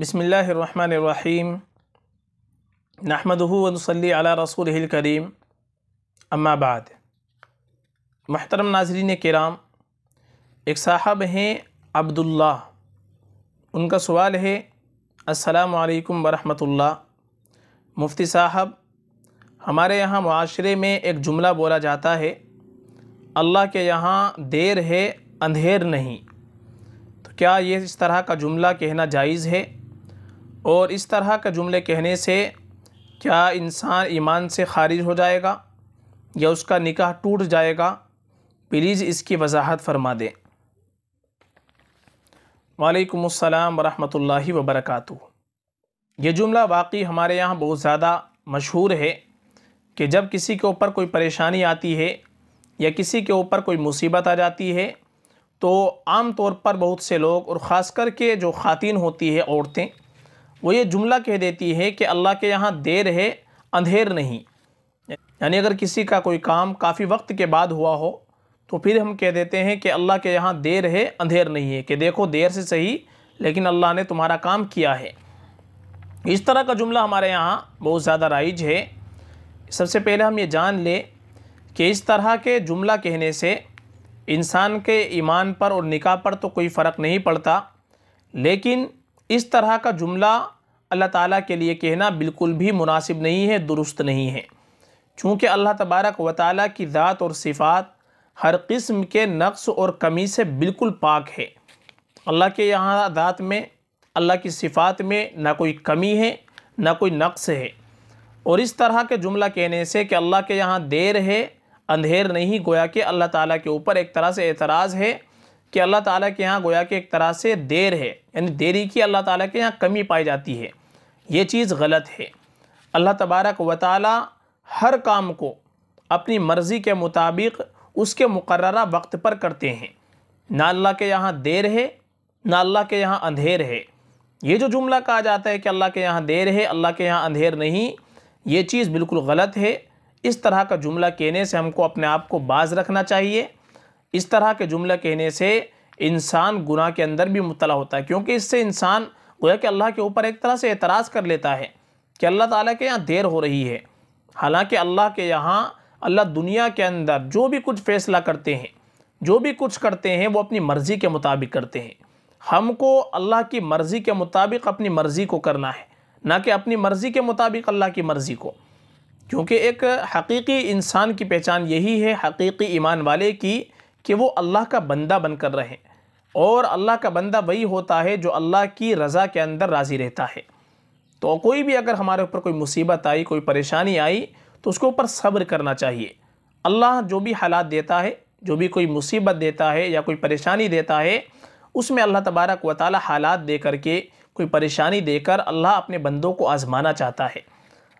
बसमीम नहमदूनसली अला रसूल करीम अम्माबाद महतरम नाजरीन कराम एक साहब हैं अब्दुल्ला उनका सवाल है असलकम वरहमतुल्ला मुफ्ती साहब हमारे यहाँ माशरे में एक जुमला बोला जाता है अल्लाह के यहाँ देर है अंधेर नहीं तो क्या ये इस तरह का जुमला कहना जायज़ है और इस तरह का जुमले कहने से क्या इंसान ईमान से खारिज हो जाएगा या उसका निकाह टूट जाएगा प्लीज़ इसकी वजाहत फरमा दें वालेकुम वरहमतुल्लाहि व बरकत ये जुमला वाकई हमारे यहाँ बहुत ज़्यादा मशहूर है कि जब किसी के ऊपर कोई परेशानी आती है या किसी के ऊपर कोई मुसीबत आ जाती है तो आम तौर पर बहुत से लोग और ख़ास करके जो ख़ातिन होती है औरतें वो ये जुमला कह देती है कि अल्लाह के यहाँ देर है अंधेर नहीं यानी अगर किसी का कोई काम काफ़ी वक्त के बाद हुआ हो तो फिर हम कह देते हैं कि अल्लाह के यहाँ देर है अंधेर नहीं है कि देखो देर से सही लेकिन अल्लाह ने तुम्हारा काम किया है इस तरह का जुमला हमारे यहाँ बहुत ज़्यादा राइज है सबसे पहले हम ये जान लें कि इस तरह के जुमला कहने से इंसान के ईमान पर और निकाह पर तो कोई फ़र्क नहीं पड़ता लेकिन इस तरह का जुमला अल्लाह ताला के लिए कहना बिल्कुल भी मुनासिब नहीं है दुरुस्त नहीं है चूँकि अल्लाह तबारक व ताली की ज़ात और सिफ़ात हर किस्म के नक्स और कमी से बिल्कुल पाक है अल्लाह के यहाँ ज़ात में अल्लाह की सिफ़ात में ना कोई कमी है ना कोई नक्स है और इस तरह के जुमला कहने से कि अल्लाह के यहाँ देर है अंधेर नहीं गोया कि अल्लाह ताला के ऊपर एक तरह से एतराज़ है कि अल्लाह ताला के यहाँ गोया कि एक तरह से देर है यानी देरी की अल्लाह ताला के यहाँ कमी पाई जाती है ये चीज़ गलत है अल्लाह तबारक व ताली हर काम को अपनी मर्ज़ी के मुताबिक उसके मुकर्रा वक्त पर करते हैं ना अल्लाह के यहाँ देर है ना अल्लाह के यहाँ अंधेर है ये जो जुमला कहा जाता है कि अल्लाह के यहाँ देर है अल्लाह के यहाँ अंधेर नहीं ये चीज़ बिल्कुल गलत है इस तरह का जुमला कहने से हमको अपने आप को बाज रखना चाहिए इस तरह के जुमला कहने से इंसान गुनाह के अंदर भी मुबला होता है क्योंकि इससे इंसान गोया कि अल्लाह के ऊपर एक तरह से एतराज़ कर लेता है कि अल्लाह ताला के यहाँ देर हो रही है हालांकि अल्लाह के यहाँ अल्लाह दुनिया के अंदर जो भी कुछ फ़ैसला करते हैं जो भी कुछ करते हैं वो अपनी मर्ज़ी के मुताबिक करते हैं हमको अल्लाह की मर्ज़ी के मुताबिक अपनी मर्ज़ी को करना है ना कि अपनी मर्ज़ी के मुताबिक अल्लाह की मर्ज़ी को क्योंकि एक हकीकी इंसान की पहचान यही है हकीकी ईमान वाले की कि वो अल्लाह का बंदा बनकर रहें और अल्लाह का बंदा वही होता है जो अल्लाह की रज़ा के अंदर राज़ी रहता है तो कोई भी अगर हमारे ऊपर कोई मुसीबत आई कोई परेशानी आई तो उसके ऊपर सब्र करना चाहिए अल्लाह जो भी हालात देता है जो भी कोई मुसीबत देता है या कोई परेशानी देता है उसमें अल्लाह तबारक व ताली हालात दे करके कोई परेशानी देकर अल्लाह अपने बंदों को आज़माना चाहता है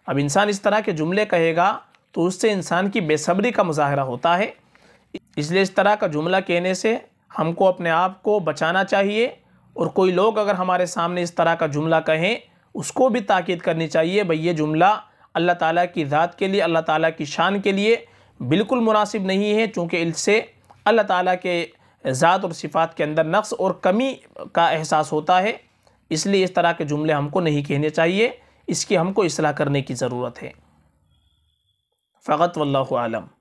अब इंसान इस तरह के जुमले कहेगा तो उससे इंसान की बेसब्री का मुजाहरा होता है इसलिए इस तरह का जुमला कहने से हमको अपने आप को बचाना चाहिए और कोई लोग अगर हमारे सामने इस तरह का जुमला कहें उसको भी ताक़द करनी चाहिए भाई ये जुमला अल्लाह ताला की ज़ात के लिए अल्लाह ताला की शान के लिए बिल्कुल मुनासिब नहीं है चूँकि इससे अल्लाह ताला के ज़ात और सिफ़ात के अंदर नक्स और कमी का एहसास होता है इसलिए इस तरह के जुमले हमको नहीं कहने चाहिए इसकी हमको असलाह करने की ज़रूरत है फ़गत वल्लम